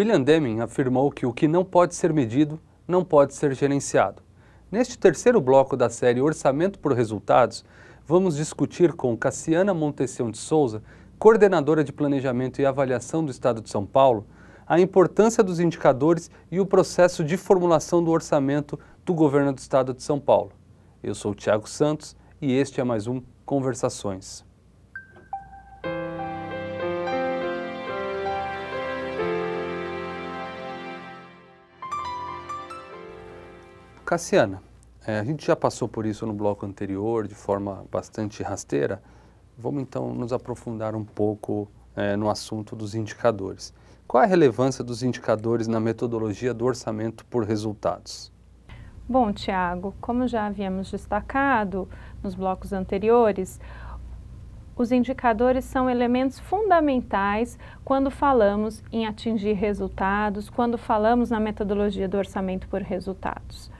William Deming afirmou que o que não pode ser medido não pode ser gerenciado. Neste terceiro bloco da série Orçamento por Resultados, vamos discutir com Cassiana Montesião de Souza, coordenadora de Planejamento e Avaliação do Estado de São Paulo, a importância dos indicadores e o processo de formulação do orçamento do Governo do Estado de São Paulo. Eu sou Tiago Santos e este é mais um Conversações. Cassiana, é, a gente já passou por isso no bloco anterior de forma bastante rasteira. Vamos então nos aprofundar um pouco é, no assunto dos indicadores. Qual a relevância dos indicadores na metodologia do orçamento por resultados? Bom, Tiago, como já havíamos destacado nos blocos anteriores, os indicadores são elementos fundamentais quando falamos em atingir resultados, quando falamos na metodologia do orçamento por resultados.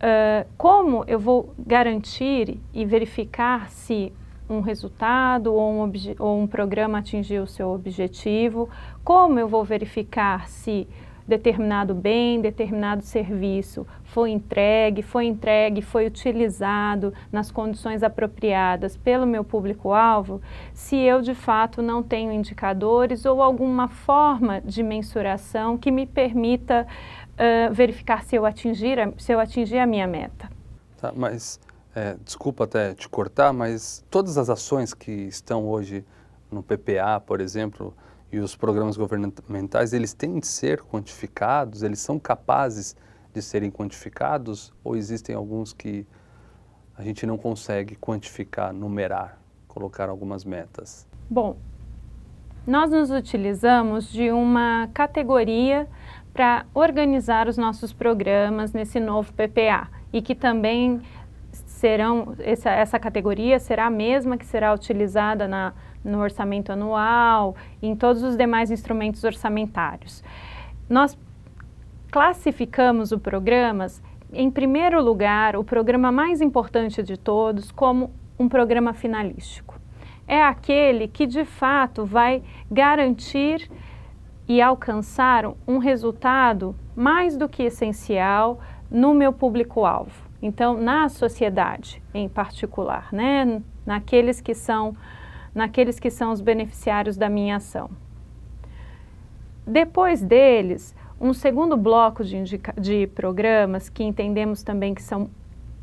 Ah, como eu vou garantir e verificar se um resultado ou um, ou um programa atingiu o seu objetivo? Como eu vou verificar se determinado bem, determinado serviço foi entregue, foi entregue, foi utilizado nas condições apropriadas pelo meu público-alvo, se eu de fato não tenho indicadores ou alguma forma de mensuração que me permita uh, verificar se eu, atingir a, se eu atingir a minha meta. Tá, mas, é, desculpa até te cortar, mas todas as ações que estão hoje no PPA, por exemplo, e os programas governamentais, eles têm de ser quantificados, eles são capazes de serem quantificados ou existem alguns que a gente não consegue quantificar, numerar, colocar algumas metas? Bom, nós nos utilizamos de uma categoria para organizar os nossos programas nesse novo PPA e que também serão essa, essa categoria será a mesma que será utilizada na no orçamento anual, em todos os demais instrumentos orçamentários. Nós classificamos o programas, em primeiro lugar, o programa mais importante de todos, como um programa finalístico. É aquele que de fato vai garantir e alcançar um resultado mais do que essencial no meu público-alvo. Então, na sociedade em particular, né? naqueles que são naqueles que são os beneficiários da minha ação. Depois deles, um segundo bloco de, de programas que entendemos também que são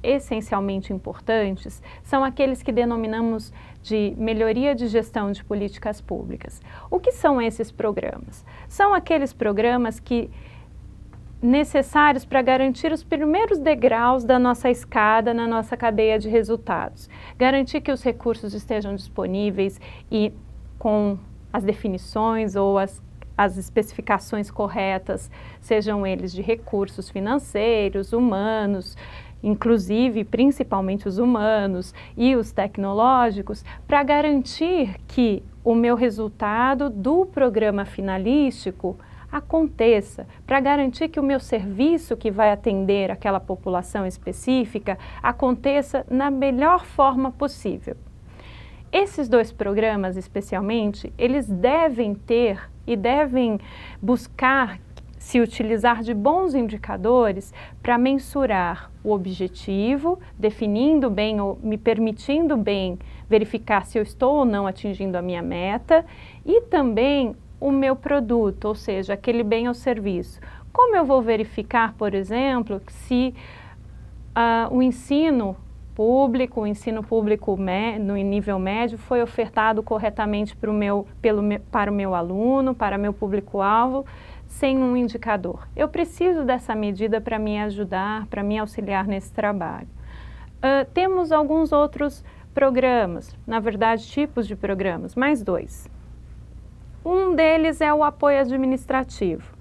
essencialmente importantes são aqueles que denominamos de melhoria de gestão de políticas públicas. O que são esses programas? São aqueles programas que necessários para garantir os primeiros degraus da nossa escada na nossa cadeia de resultados. Garantir que os recursos estejam disponíveis e com as definições ou as as especificações corretas, sejam eles de recursos financeiros, humanos, inclusive principalmente os humanos e os tecnológicos, para garantir que o meu resultado do programa finalístico aconteça, para garantir que o meu serviço que vai atender aquela população específica aconteça na melhor forma possível. Esses dois programas, especialmente, eles devem ter e devem buscar se utilizar de bons indicadores para mensurar o objetivo, definindo bem ou me permitindo bem verificar se eu estou ou não atingindo a minha meta e também o meu produto, ou seja, aquele bem ou serviço. Como eu vou verificar, por exemplo, se uh, o ensino público, o ensino público no nível médio foi ofertado corretamente para o meu, pelo meu, para o meu aluno, para meu público-alvo, sem um indicador. Eu preciso dessa medida para me ajudar, para me auxiliar nesse trabalho. Uh, temos alguns outros programas, na verdade, tipos de programas, mais dois. Um deles é o apoio administrativo.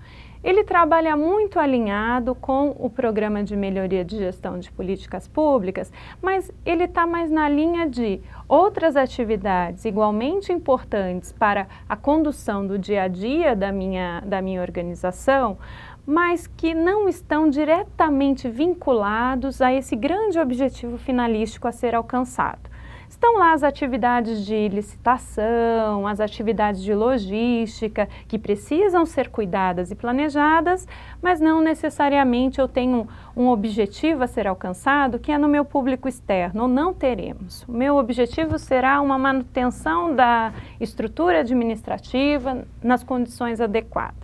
Ele trabalha muito alinhado com o programa de melhoria de gestão de políticas públicas, mas ele está mais na linha de outras atividades igualmente importantes para a condução do dia a dia da minha, da minha organização, mas que não estão diretamente vinculados a esse grande objetivo finalístico a ser alcançado. Estão lá as atividades de licitação, as atividades de logística, que precisam ser cuidadas e planejadas, mas não necessariamente eu tenho um objetivo a ser alcançado que é no meu público externo, ou não teremos. O meu objetivo será uma manutenção da estrutura administrativa nas condições adequadas.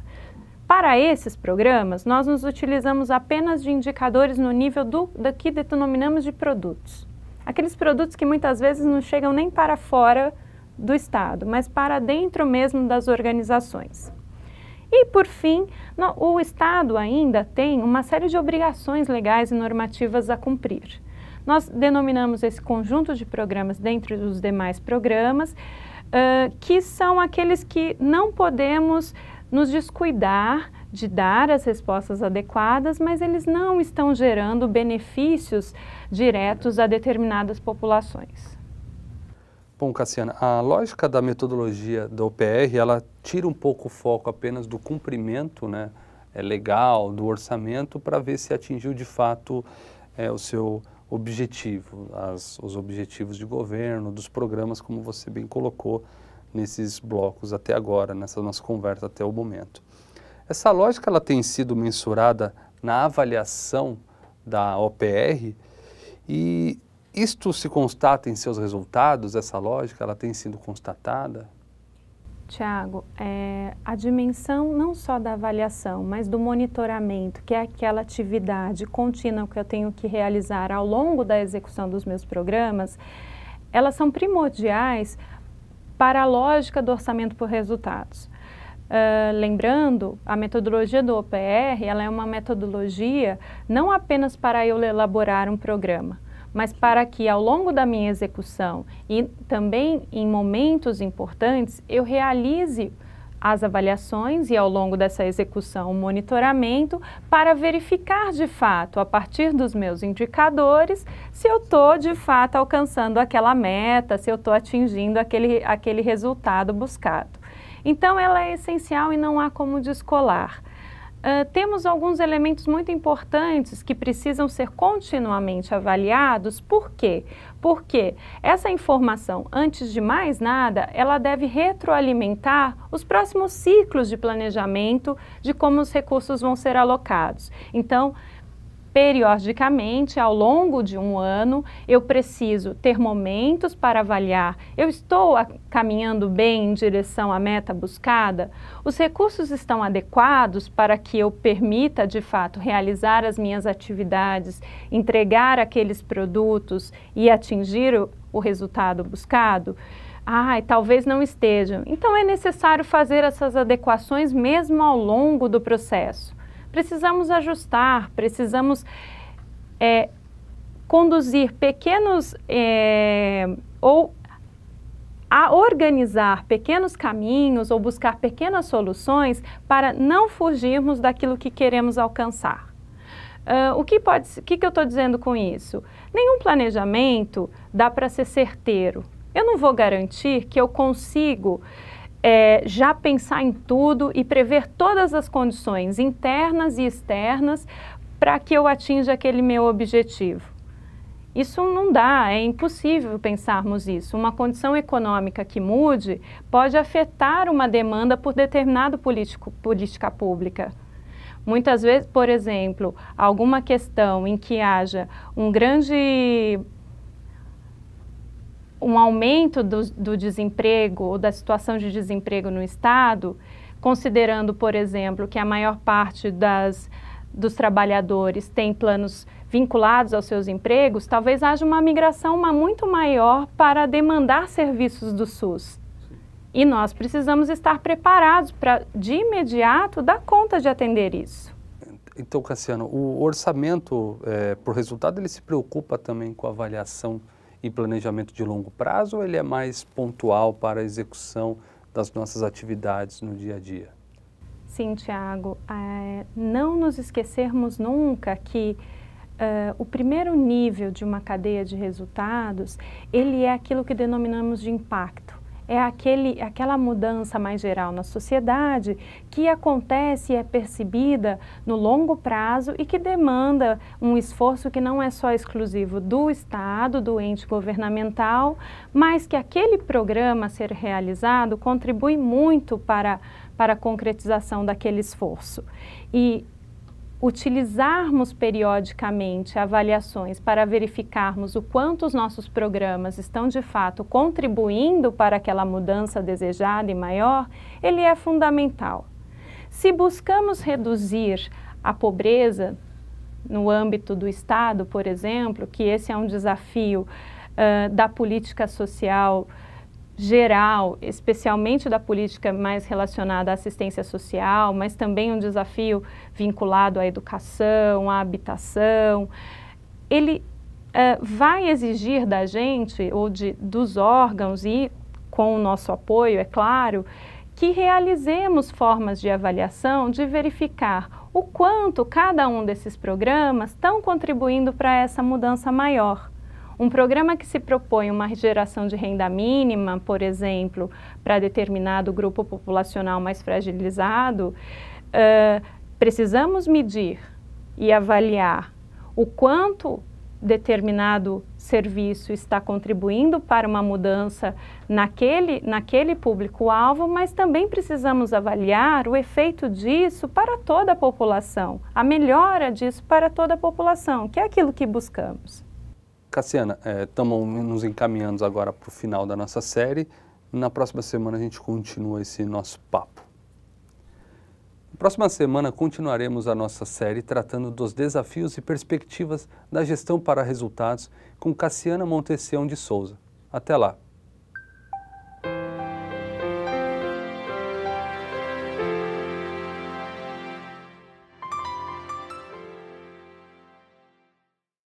Para esses programas, nós nos utilizamos apenas de indicadores no nível do, do que denominamos de produtos aqueles produtos que muitas vezes não chegam nem para fora do Estado, mas para dentro mesmo das organizações. E, por fim, no, o Estado ainda tem uma série de obrigações legais e normativas a cumprir. Nós denominamos esse conjunto de programas dentro dos demais programas, uh, que são aqueles que não podemos nos descuidar de dar as respostas adequadas, mas eles não estão gerando benefícios diretos a determinadas populações. Bom, Cassiana, a lógica da metodologia da OPR, ela tira um pouco o foco apenas do cumprimento né, é, legal, do orçamento, para ver se atingiu de fato é, o seu objetivo, as, os objetivos de governo, dos programas, como você bem colocou nesses blocos até agora, nessa nossa conversa até o momento. Essa lógica ela tem sido mensurada na avaliação da OPR e isto se constata em seus resultados, essa lógica ela tem sido constatada? Tiago, é, a dimensão não só da avaliação, mas do monitoramento, que é aquela atividade contínua que eu tenho que realizar ao longo da execução dos meus programas, elas são primordiais para a lógica do orçamento por resultados. Uh, lembrando, a metodologia do OPR ela é uma metodologia não apenas para eu elaborar um programa, mas para que ao longo da minha execução e também em momentos importantes eu realize as avaliações e ao longo dessa execução o monitoramento para verificar de fato, a partir dos meus indicadores, se eu estou de fato alcançando aquela meta, se eu estou atingindo aquele, aquele resultado buscado. Então, ela é essencial e não há como descolar. Uh, temos alguns elementos muito importantes que precisam ser continuamente avaliados. Por quê? Porque essa informação, antes de mais nada, ela deve retroalimentar os próximos ciclos de planejamento de como os recursos vão ser alocados. Então, periodicamente, ao longo de um ano, eu preciso ter momentos para avaliar. Eu estou caminhando bem em direção à meta buscada? Os recursos estão adequados para que eu permita, de fato, realizar as minhas atividades, entregar aqueles produtos e atingir o, o resultado buscado? Ai, talvez não estejam. Então é necessário fazer essas adequações mesmo ao longo do processo precisamos ajustar, precisamos é, conduzir pequenos é, ou a organizar pequenos caminhos ou buscar pequenas soluções para não fugirmos daquilo que queremos alcançar. Uh, o que, pode, o que, que eu estou dizendo com isso? Nenhum planejamento dá para ser certeiro. Eu não vou garantir que eu consigo é, já pensar em tudo e prever todas as condições internas e externas para que eu atinja aquele meu objetivo. Isso não dá, é impossível pensarmos isso. Uma condição econômica que mude pode afetar uma demanda por determinado político, política pública. Muitas vezes, por exemplo, alguma questão em que haja um grande um aumento do, do desemprego ou da situação de desemprego no Estado, considerando, por exemplo, que a maior parte das, dos trabalhadores tem planos vinculados aos seus empregos, talvez haja uma migração uma muito maior para demandar serviços do SUS. E nós precisamos estar preparados para, de imediato, dar conta de atender isso. Então, Cassiano, o orçamento, é, por resultado, ele se preocupa também com a avaliação e planejamento de longo prazo ou ele é mais pontual para a execução das nossas atividades no dia a dia? Sim, Tiago. É, não nos esquecermos nunca que Uh, o primeiro nível de uma cadeia de resultados, ele é aquilo que denominamos de impacto é aquele, aquela mudança mais geral na sociedade que acontece e é percebida no longo prazo e que demanda um esforço que não é só exclusivo do Estado, do ente governamental, mas que aquele programa a ser realizado contribui muito para, para a concretização daquele esforço. E utilizarmos periodicamente avaliações para verificarmos o quanto os nossos programas estão de fato contribuindo para aquela mudança desejada e maior, ele é fundamental. Se buscamos reduzir a pobreza no âmbito do Estado, por exemplo, que esse é um desafio uh, da política social geral, especialmente da política mais relacionada à assistência social, mas também um desafio vinculado à educação, à habitação, ele uh, vai exigir da gente ou de, dos órgãos e com o nosso apoio, é claro, que realizemos formas de avaliação de verificar o quanto cada um desses programas estão contribuindo para essa mudança maior. Um programa que se propõe uma geração de renda mínima, por exemplo, para determinado grupo populacional mais fragilizado, uh, precisamos medir e avaliar o quanto determinado serviço está contribuindo para uma mudança naquele, naquele público-alvo, mas também precisamos avaliar o efeito disso para toda a população, a melhora disso para toda a população, que é aquilo que buscamos. Cassiana, estamos é, nos encaminhando agora para o final da nossa série. Na próxima semana a gente continua esse nosso papo. Na próxima semana continuaremos a nossa série tratando dos desafios e perspectivas da gestão para resultados com Cassiana Montecião de Souza. Até lá!